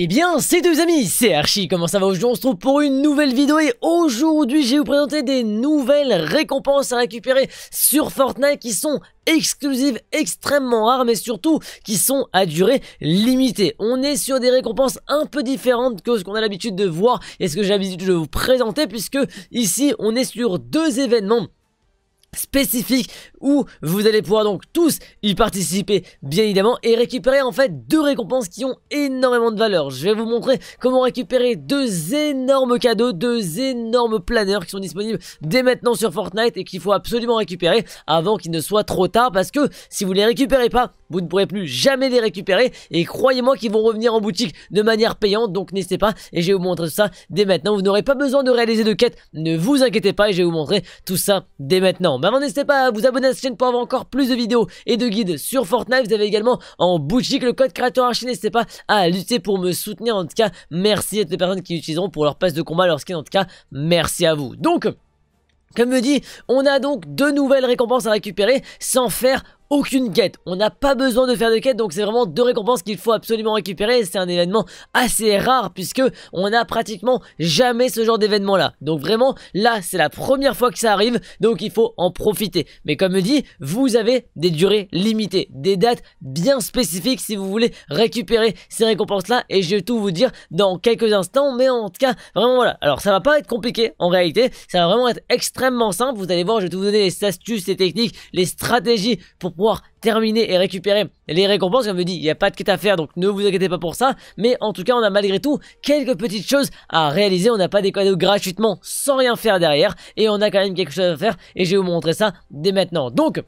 Eh bien, c'est deux amis, c'est Archie, comment ça va Aujourd'hui, on se trouve pour une nouvelle vidéo et aujourd'hui, je vais vous présenter des nouvelles récompenses à récupérer sur Fortnite qui sont exclusives, extrêmement rares, mais surtout qui sont à durée limitée. On est sur des récompenses un peu différentes que ce qu'on a l'habitude de voir et ce que j'ai l'habitude de vous présenter puisque ici, on est sur deux événements spécifique où vous allez pouvoir donc tous y participer bien évidemment et récupérer en fait deux récompenses qui ont énormément de valeur. Je vais vous montrer comment récupérer deux énormes cadeaux, deux énormes planeurs qui sont disponibles dès maintenant sur Fortnite et qu'il faut absolument récupérer avant qu'il ne soit trop tard parce que si vous les récupérez pas, vous ne pourrez plus jamais les récupérer et croyez-moi qu'ils vont revenir en boutique de manière payante donc n'hésitez pas et je vais vous montrer ça dès maintenant. Vous n'aurez pas besoin de réaliser de quêtes. ne vous inquiétez pas et je vais vous montrer tout ça dès maintenant. Mais bah, avant n'hésitez pas à vous abonner à cette chaîne pour avoir encore plus de vidéos et de guides sur Fortnite. Vous avez également en boutique le code créateur archi, n'hésitez pas à lutter pour me soutenir. En tout cas, merci à toutes les personnes qui l'utiliseront pour leur passe de combat, leur skin. En tout cas, merci à vous. Donc, comme me dis, on a donc deux nouvelles récompenses à récupérer sans faire aucune quête. On n'a pas besoin de faire de quête, donc c'est vraiment deux récompenses qu'il faut absolument récupérer. C'est un événement assez rare puisque on n'a pratiquement jamais ce genre d'événement là. Donc vraiment, là c'est la première fois que ça arrive, donc il faut en profiter. Mais comme dit, vous avez des durées limitées, des dates bien spécifiques si vous voulez récupérer ces récompenses là. Et je vais tout vous dire dans quelques instants, mais en tout cas, vraiment voilà. Alors ça va pas être compliqué en réalité, ça va vraiment être extrêmement simple. Vous allez voir, je vais tout vous donner les astuces, les techniques, les stratégies pour terminer et récupérer les récompenses. Comme je dis, il n'y a pas de quête à faire, donc ne vous inquiétez pas pour ça. Mais en tout cas, on a malgré tout quelques petites choses à réaliser. On n'a pas des cadeaux gratuitement sans rien faire derrière. Et on a quand même quelque chose à faire. Et je vais vous montrer ça dès maintenant. Donc,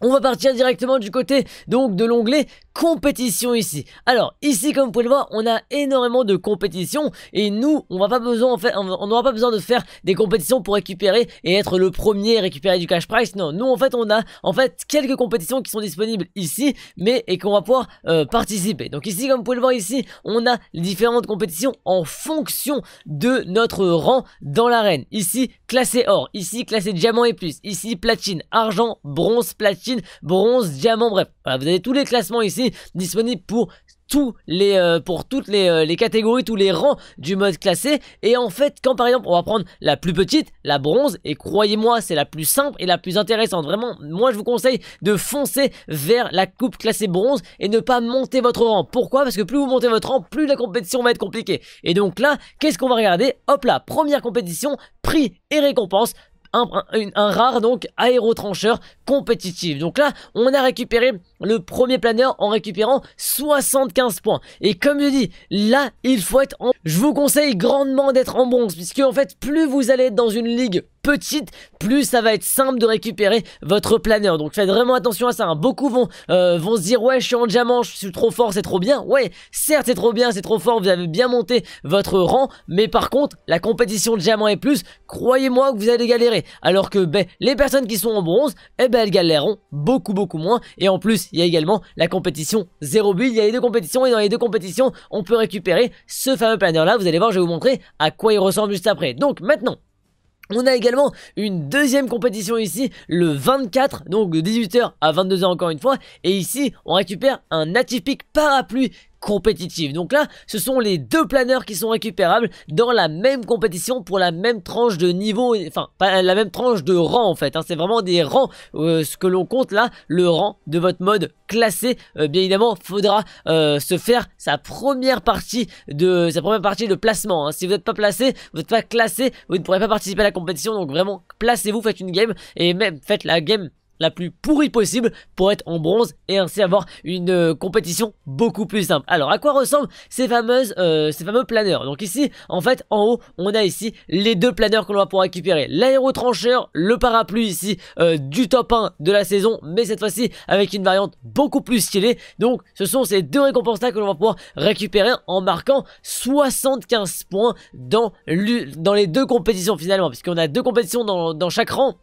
on va partir directement du côté donc de l'onglet compétition ici. Alors ici comme vous pouvez le voir on a énormément de compétitions et nous on va pas besoin en fait, on n'aura pas besoin de faire des compétitions pour récupérer et être le premier à récupérer du cash price. Non, nous en fait on a en fait quelques compétitions qui sont disponibles ici mais et qu'on va pouvoir euh, participer. Donc ici comme vous pouvez le voir ici on a différentes compétitions en fonction de notre rang dans l'arène. Ici classé or, ici classé diamant et plus, ici platine, argent, bronze, platine bronze, diamant, bref. vous avez tous les classements ici disponibles pour tous les euh, pour toutes les, euh, les, catégories, tous les rangs du mode classé. Et en fait, quand par exemple on va prendre la plus petite, la bronze, et croyez-moi, c'est la plus simple et la plus intéressante. Vraiment, moi je vous conseille de foncer vers la coupe classée bronze et ne pas monter votre rang. Pourquoi Parce que plus vous montez votre rang, plus la compétition va être compliquée. Et donc là, qu'est-ce qu'on va regarder Hop là, première compétition, prix et récompense un, rare donc aérotrancheur compétitif. Donc là, on a récupéré le premier planeur en récupérant 75 points. Et comme je dis, là, il faut être en... Je vous conseille grandement d'être en bronze, puisque en fait, plus vous allez être dans une ligue petite, plus ça va être simple de récupérer votre planeur. Donc faites vraiment attention à ça. Hein. Beaucoup vont, euh, vont se dire ouais je suis en diamant, je suis trop fort, c'est trop bien. Ouais, certes c'est trop bien, c'est trop fort, vous avez bien monté votre rang, mais par contre la compétition de diamant et plus, croyez-moi que vous allez galérer. Alors que ben, les personnes qui sont en bronze, eh ben elles galéreront beaucoup beaucoup moins. Et en plus il y a également la compétition 0 build, il y a les deux compétitions et dans les deux compétitions on peut récupérer ce fameux planeur là. Vous allez voir, je vais vous montrer à quoi il ressemble juste après. Donc maintenant on a également une deuxième compétition ici, le 24, donc de 18h à 22h encore une fois. Et ici, on récupère un atypique Peak parapluie compétitive. Donc là, ce sont les deux planeurs qui sont récupérables dans la même compétition pour la même tranche de niveau, enfin la même tranche de rang en fait. Hein. C'est vraiment des rangs, euh, ce que l'on compte là, le rang de votre mode classé. Euh, bien évidemment, faudra euh, se faire sa première partie de sa première partie de placement. Hein. Si vous n'êtes pas placé, vous n'êtes pas classé, vous ne pourrez pas participer à la compétition. Donc vraiment, placez-vous, faites une game et même faites la game la plus pourrie possible pour être en bronze et ainsi avoir une euh, compétition beaucoup plus simple. Alors à quoi ressemblent ces fameuses euh, ces fameux planeurs Donc ici en fait en haut on a ici les deux planeurs que l'on va pouvoir récupérer. L'aérotrancheur, le parapluie ici euh, du top 1 de la saison mais cette fois-ci avec une variante beaucoup plus stylée. Donc ce sont ces deux récompenses là que l'on va pouvoir récupérer en marquant 75 points dans, dans les deux compétitions finalement puisqu'on a deux compétitions dans, dans chaque rang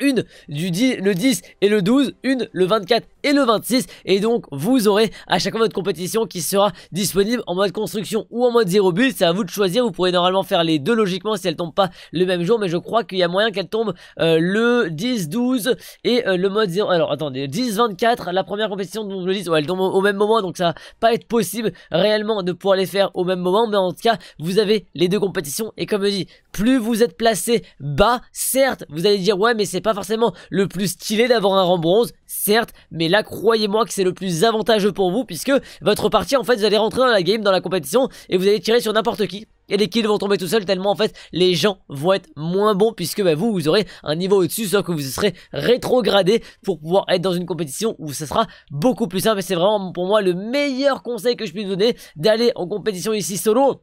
une du le 10 et le 12, une le 24 et le 26. Et donc, vous aurez à chaque fois votre compétition qui sera disponible en mode construction ou en mode 0 but. C'est à vous de choisir. Vous pourrez normalement faire les deux logiquement si elles tombent pas le même jour. Mais je crois qu'il y a moyen qu'elles tombent euh, le 10, 12 et euh, le mode 0. Alors, attendez, 10, 24. La première compétition de le 10, ouais, elle tombe au même moment. Donc, ça va pas être possible réellement de pouvoir les faire au même moment. Mais en tout cas, vous avez les deux compétitions. Et comme je dis, plus vous êtes placé bas, certes, vous allez dire ouais, mais c'est pas forcément le plus stylé d'avoir un rang bronze, certes, mais là, croyez-moi que c'est le plus avantageux pour vous puisque votre partie, en fait, vous allez rentrer dans la game, dans la compétition et vous allez tirer sur n'importe qui et les kills vont tomber tout seuls tellement en fait les gens vont être moins bons puisque bah, vous vous aurez un niveau au-dessus sauf que vous serez rétrogradé pour pouvoir être dans une compétition où ça sera beaucoup plus simple et c'est vraiment pour moi le meilleur conseil que je puisse donner d'aller en compétition ici solo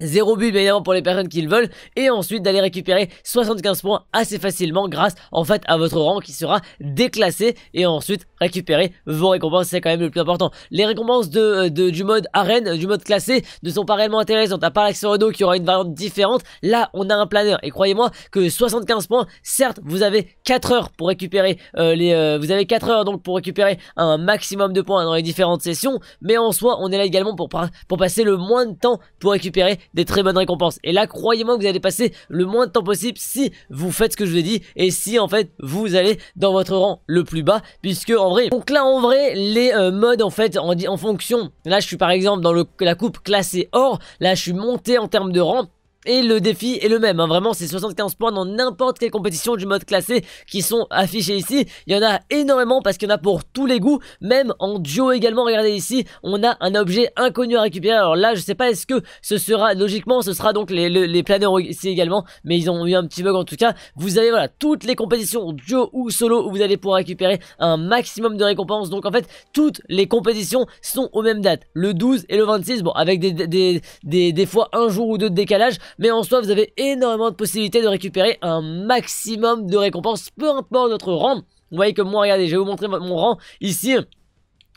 Zéro but bien évidemment pour les personnes qui le veulent et ensuite d'aller récupérer 75 points assez facilement grâce en fait à votre rang qui sera déclassé et ensuite récupérer vos récompenses c'est quand même le plus important. Les récompenses de, euh, du mode arène, du mode classé ne sont pas réellement intéressantes à part l'action Renault qui aura une variante différente. Là on a un planeur et croyez-moi que 75 points certes vous avez 4 heures pour récupérer euh, les euh, vous avez 4 heures donc pour récupérer un maximum de points dans les différentes sessions mais en soi on est là également pour, pour passer le moins de temps pour récupérer des très bonnes récompenses. Et là, croyez-moi que vous allez passer le moins de temps possible si vous faites ce que je vous ai dit et si en fait vous allez dans votre rang le plus bas puisque en vrai donc là en vrai les euh, modes en fait en, en fonction là je suis par exemple dans le, la coupe classée or là je suis monté en termes de rang et le défi est le même, hein. vraiment c'est 75 points dans n'importe quelle compétition du mode classé qui sont affichés ici. Il y en a énormément parce qu'il y en a pour tous les goûts, même en duo également, regardez ici, on a un objet inconnu à récupérer. Alors là je sais pas est-ce que ce sera, logiquement ce sera donc les, les, planeurs ici également, mais ils ont eu un petit bug en tout cas. Vous avez voilà toutes les compétitions duo ou solo où vous allez pouvoir récupérer un maximum de récompenses. Donc en fait toutes les compétitions sont aux mêmes dates, le 12 et le 26, bon avec des, des, des, des fois un jour ou deux de décalage. Mais en soi, vous avez énormément de possibilités de récupérer un maximum de récompenses, peu importe notre rang. Vous voyez que moi, regardez, je vais vous montrer mon rang ici.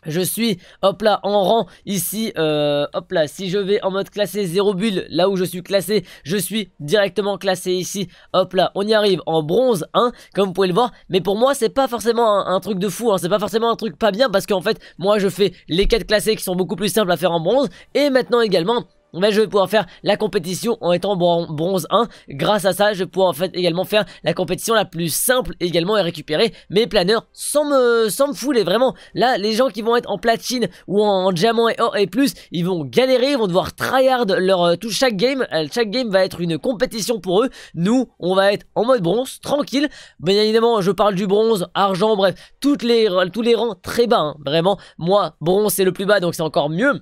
Je suis, hop là, en rang ici, euh, hop là, si je vais en mode classé 0 bulle, là où je suis classé, je suis directement classé ici, hop là, on y arrive en bronze 1, hein, comme vous pouvez le voir, mais pour moi c'est pas forcément un, truc de fou, Ce hein, c'est pas forcément un truc pas bien, parce qu'en fait, moi je fais les quêtes classées qui sont beaucoup plus simples à faire en bronze, et maintenant également, mais ben, je vais pouvoir faire la compétition en étant bronze 1. Grâce à ça, je vais pouvoir en fait également faire la compétition la plus simple également et récupérer mes planeurs sans me, fouler. Vraiment, là, les gens qui vont être en platine ou en, diamant et et plus, ils vont galérer, ils vont devoir tryhard leur euh, tout chaque game. Euh, chaque game va être une compétition pour eux. Nous, on va être en mode bronze, tranquille. Bien évidemment, je parle du bronze, argent, bref, toutes les, tous les rangs très bas. Hein, vraiment, moi, bronze c'est le plus bas, donc c'est encore mieux.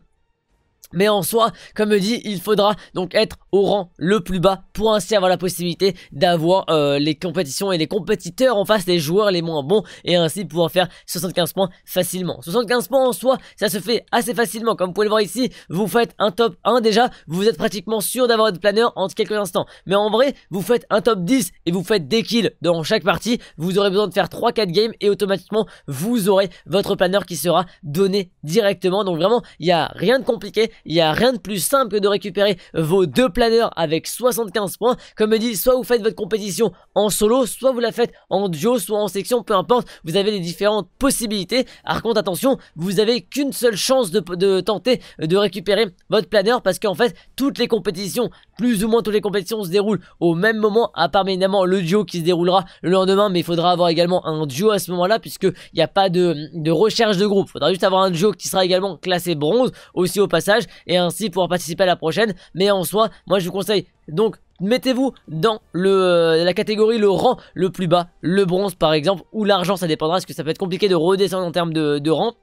Mais en soi, comme dit, il faudra donc être au rang le plus bas pour ainsi avoir la possibilité d'avoir euh, les compétitions et les compétiteurs en face, des joueurs les moins bons et ainsi pouvoir faire 75 points facilement. 75 points en soi, ça se fait assez facilement. Comme vous pouvez le voir ici, vous faites un top 1 déjà, vous êtes pratiquement sûr d'avoir votre planeur en quelques instants. Mais en vrai, vous faites un top 10 et vous faites des kills dans chaque partie, vous aurez besoin de faire 3-4 games et automatiquement vous aurez votre planeur qui sera donné directement. Donc vraiment, il n'y a rien de compliqué, il n'y a rien de plus simple que de récupérer vos deux planeurs avec 75 points. Comme dit, soit vous faites votre compétition en solo, soit vous la faites en duo, soit en section, peu importe. Vous avez les différentes possibilités. alors contre, attention, vous avez qu'une seule chance de, tenter de récupérer votre planeur parce qu'en fait, toutes les compétitions, plus ou moins toutes les compétitions se déroulent au même moment, à part évidemment le duo qui se déroulera le lendemain, mais il faudra avoir également un duo à ce moment-là puisque il n'y a pas de, recherche de groupe. Il faudra juste avoir un duo qui sera également classé bronze aussi au passage et ainsi pouvoir participer à la prochaine. Mais en soi, moi je vous conseille donc mettez-vous dans euh, la catégorie le rang le plus bas, le bronze par exemple, ou l'argent, ça dépendra, parce que ça peut être compliqué de redescendre en termes de rang.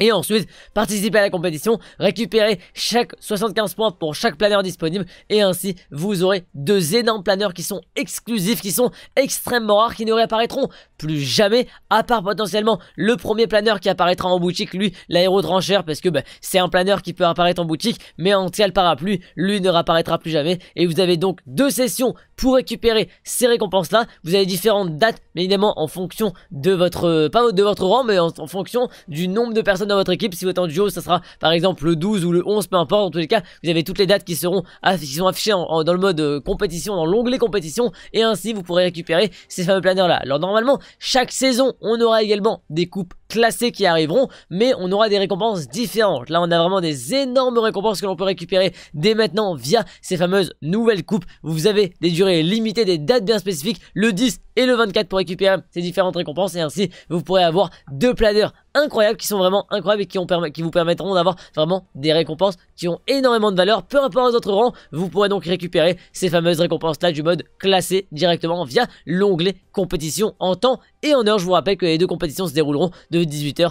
Et ensuite, participer à la compétition, récupérer chaque 75 points pour chaque planeur disponible. Et ainsi, vous aurez deux énormes planeurs qui sont exclusifs, qui sont extrêmement rares, qui ne réapparaîtront plus jamais, à part potentiellement le premier planeur qui apparaîtra en boutique, lui, l'aérotrancheur, parce que ben, c'est un planeur qui peut apparaître en boutique, mais en tient parapluie, lui ne réapparaîtra plus jamais. Et vous avez donc deux sessions pour récupérer ces récompenses-là, vous avez différentes dates, mais évidemment en fonction de votre, euh, pas de votre rang, mais en, fonction du nombre de personnes dans votre équipe. Si vous êtes en duo, ça sera par exemple le 12 ou le 11, peu importe. En tous les cas, vous avez toutes les dates qui seront sont affichées dans le mode euh, compétition, dans l'onglet compétition, et ainsi vous pourrez récupérer ces fameux planeurs-là. Alors normalement, chaque saison, on aura également des coupes classés qui arriveront, mais on aura des récompenses différentes. Là, on a vraiment des énormes récompenses que l'on peut récupérer dès maintenant via ces fameuses nouvelles coupes. Vous avez des durées limitées, des dates bien spécifiques, le 10 et le 24 pour récupérer ces différentes récompenses et ainsi vous pourrez avoir deux planeurs incroyables, qui sont vraiment incroyables et qui, vous permettront d'avoir vraiment des récompenses qui ont énormément de valeur. Peu importe aux autres rangs, vous pourrez donc récupérer ces fameuses récompenses-là du mode classé directement via l'onglet compétition en temps et en heure. Je vous rappelle que les deux compétitions se dérouleront de 18h